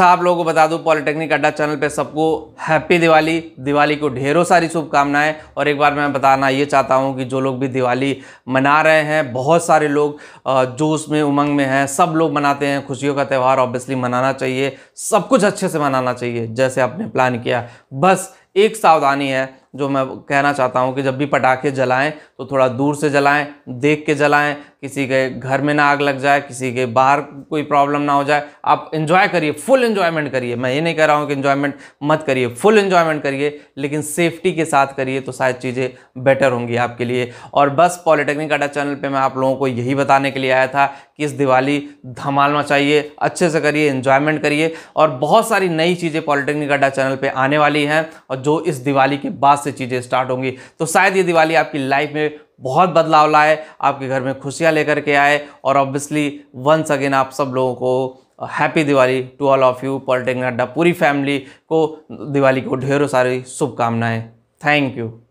था आप लोगों को बता दूं पॉलिटेक्निक अड्डा चैनल पे सबको हैप्पी दिवाली दिवाली को ढेरों सारी शुभकामनाएं और एक बार मैं बताना ये चाहता हूँ कि जो लोग भी दिवाली मना रहे हैं बहुत सारे लोग जोश में उमंग में हैं सब लोग मनाते हैं खुशियों का त्यौहार ऑब्वियसली मनाना चाहिए सब कुछ अच्छे से मनाना चाहिए जैसे आपने प्लान किया बस एक सावधानी है जो मैं कहना चाहता हूँ कि जब भी पटाखे जलाएं तो थोड़ा दूर से जलाएं देख के जलाएं किसी के घर में ना आग लग जाए किसी के बाहर कोई प्रॉब्लम ना हो जाए आप इन्जॉय करिए फुल इन्जॉयमेंट करिए मैं ये नहीं कह रहा हूँ कि इन्जॉयमेंट मत करिए फुल इन्जॉयमेंट करिए लेकिन सेफ्टी के साथ करिए तो शायद चीज़ें बेटर होंगी आपके लिए और बस पॉलिटेक्निक अड्डा चैनल पर मैं आप लोगों को यही बताने के लिए आया था कि इस दिवाली धमाल मचाइए अच्छे से करिए इन्जॉयमेंट करिए और बहुत सारी नई चीज़ें पॉलिटेक्निक अड्डा चैनल पर आने वाली हैं और जो इस दिवाली के बाद से चीज़ें स्टार्ट होंगी तो शायद ये दिवाली आपकी लाइफ में बहुत बदलाव लाए आपके घर में खुशियाँ लेकर के आए और ऑब्वियसली वंस अगेन आप सब लोगों को happy uh, Diwali to all of you polytechnic Adda पूरी फैमिली को दिवाली को ढेरों सारी शुभकामनाएँ थैंक यू